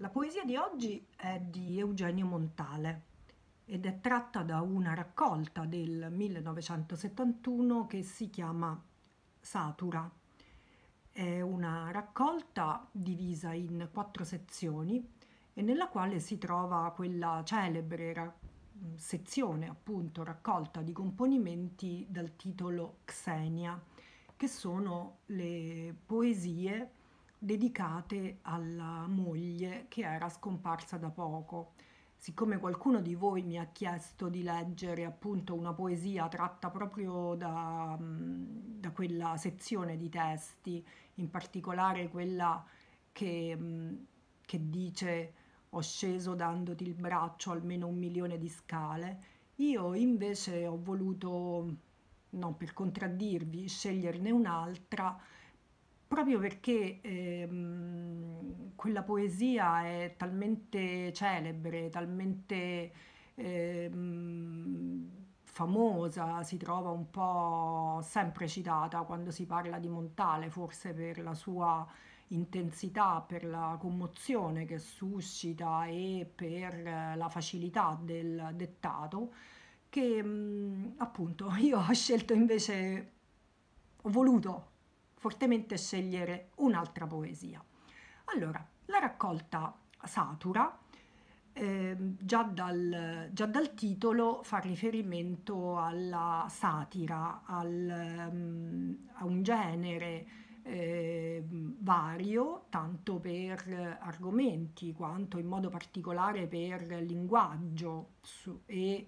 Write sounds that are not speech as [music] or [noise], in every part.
La poesia di oggi è di Eugenio Montale ed è tratta da una raccolta del 1971 che si chiama Satura. È una raccolta divisa in quattro sezioni e nella quale si trova quella celebre ra- sezione, appunto, raccolta di componimenti dal titolo Xenia, che sono le poesie dedicate alla moglie che era scomparsa da poco. Siccome qualcuno di voi mi ha chiesto di leggere appunto una poesia tratta proprio da, da quella sezione di testi, in particolare quella che, che dice ho sceso dandoti il braccio almeno un milione di scale, io invece ho voluto, non per contraddirvi, sceglierne un'altra proprio perché ehm, quella poesia è talmente celebre, talmente ehm, famosa, si trova un po' sempre citata quando si parla di Montale, forse per la sua intensità, per la commozione che suscita e per la facilità del dettato, che mh, mm, appunto [laughs] io ho scelto invece, ho voluto fortemente scegliere un'altra poesia. Allora, la raccolta satura, eh, già, dal, già, dal, titolo fa riferimento alla satira, al, um, a un genere eh, vario, tanto per argomenti quanto in modo particolare per linguaggio su, e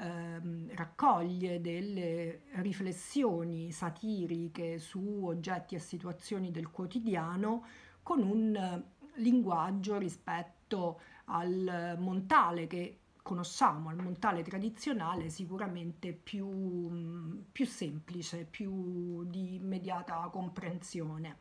ehm, raccoglie delle riflessioni satiriche su oggetti e situazioni del quotidiano con un eh, linguaggio rispetto al montale che conosciamo, al montale tradizionale sicuramente più, mm, più semplice, più di immediata comprensione.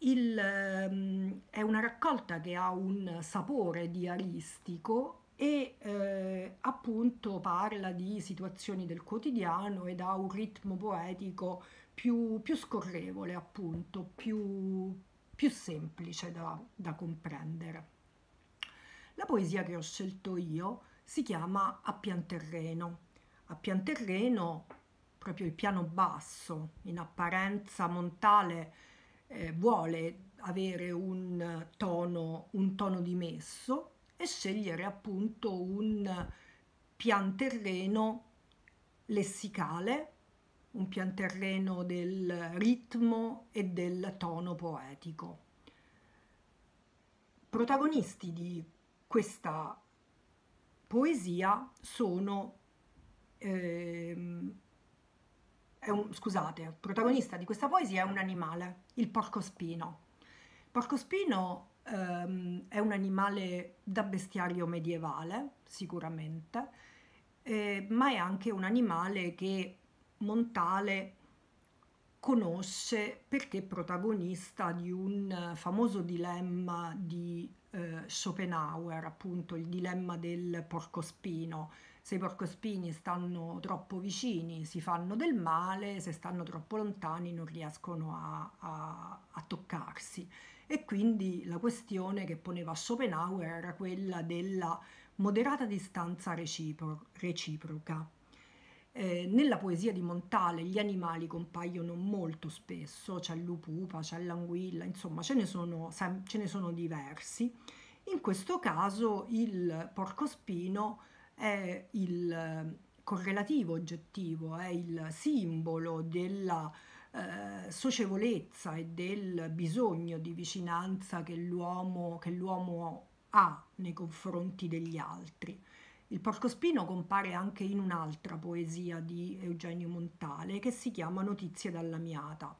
Il, ehm, è una raccolta che ha un sapore diaristico e eh, appunto parla di situazioni del quotidiano ed ha un ritmo poetico più, più scorrevole, appunto, più, più semplice da, da comprendere. La poesia che ho scelto io si chiama A pian terreno. A pian terreno, proprio il piano basso, in apparenza Montale eh, vuole avere un tono, un tono dimesso, e scegliere appunto un pianterreno lessicale, un pianterreno del ritmo e del tono poetico. Protagonisti di questa poesia sono ehm, un, scusate, il protagonista di questa poesia è un animale, il porcospino. Porcospino ehm, è un animale da bestiario medievale, sicuramente, eh, ma è anche un animale che Montale conosce perché è protagonista di un famoso dilemma di eh, Schopenhauer, appunto il dilemma del porcospino. Se i porcospini stanno troppo vicini si fanno del male, se stanno troppo lontani non riescono a, a, a toccarsi e quindi la questione che poneva Schopenhauer era quella della moderata distanza recipro reciproca. Eh, nella poesia di Montale gli animali compaiono molto spesso, c'è l'upupa, c'è l'anguilla, insomma ce ne, sono, ce ne sono diversi. In questo caso il porcospino è il correlativo oggettivo, è il simbolo della eh, socievolezza e del bisogno di vicinanza che l'uomo, che l'uomo ha nei confronti degli altri. Il porcospino compare anche in un'altra poesia di Eugenio Montale che si chiama Notizie dall'Amiata.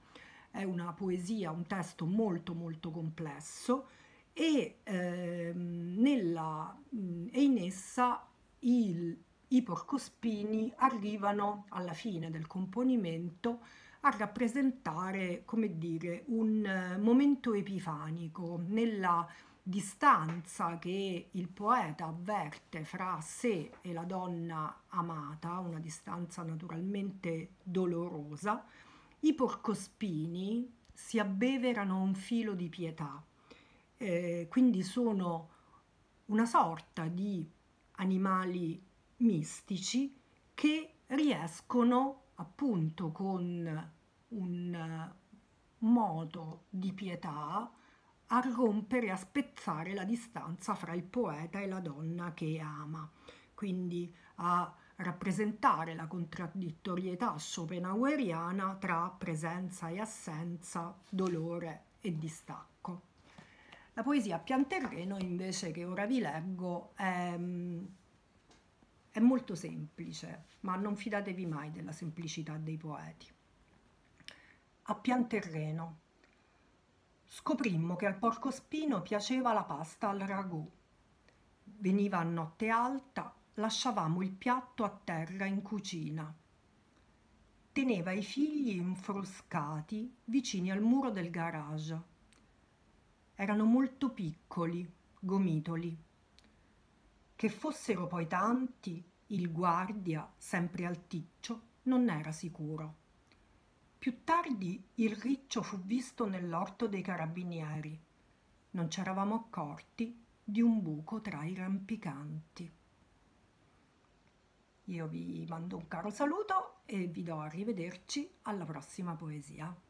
È una poesia, un testo molto molto complesso e, eh, nella, mm, e in essa il, i porcospini arrivano alla fine del componimento a rappresentare, come dire, un eh, momento epifanico nella distanza che il poeta avverte fra sé e la donna amata, una distanza naturalmente dolorosa, i porcospini si abbeverano un filo di pietà, eh, quindi sono una sorta di animali mistici che riescono appunto con un modo di pietà a rompere, a spezzare la distanza fra il poeta e la donna che ama, quindi a rappresentare la contraddittorietà schopenhaueriana tra presenza e assenza, dolore e distacco. La poesia a pian terreno invece che ora vi leggo è mm, è molto semplice, ma non fidatevi mai della semplicità dei poeti. A pian terreno scoprimmo che al porcospino piaceva la pasta al ragù. Veniva a notte alta, lasciavamo il piatto a terra in cucina. Teneva i figli infroscati vicini al muro del garage. Erano molto piccoli, gomitoli che fossero poi tanti, il guardia, sempre alticcio, non era sicuro. Più tardi il riccio fu visto nell'orto dei carabinieri. Non ci eravamo accorti di un buco tra i rampicanti. Io vi mando un caro saluto e vi do arrivederci alla prossima poesia.